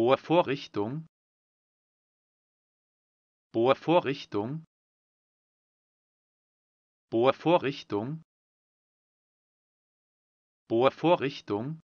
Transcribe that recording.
Bohrvorrichtung Bohrvorrichtung Bohrvorrichtung Bohrvorrichtung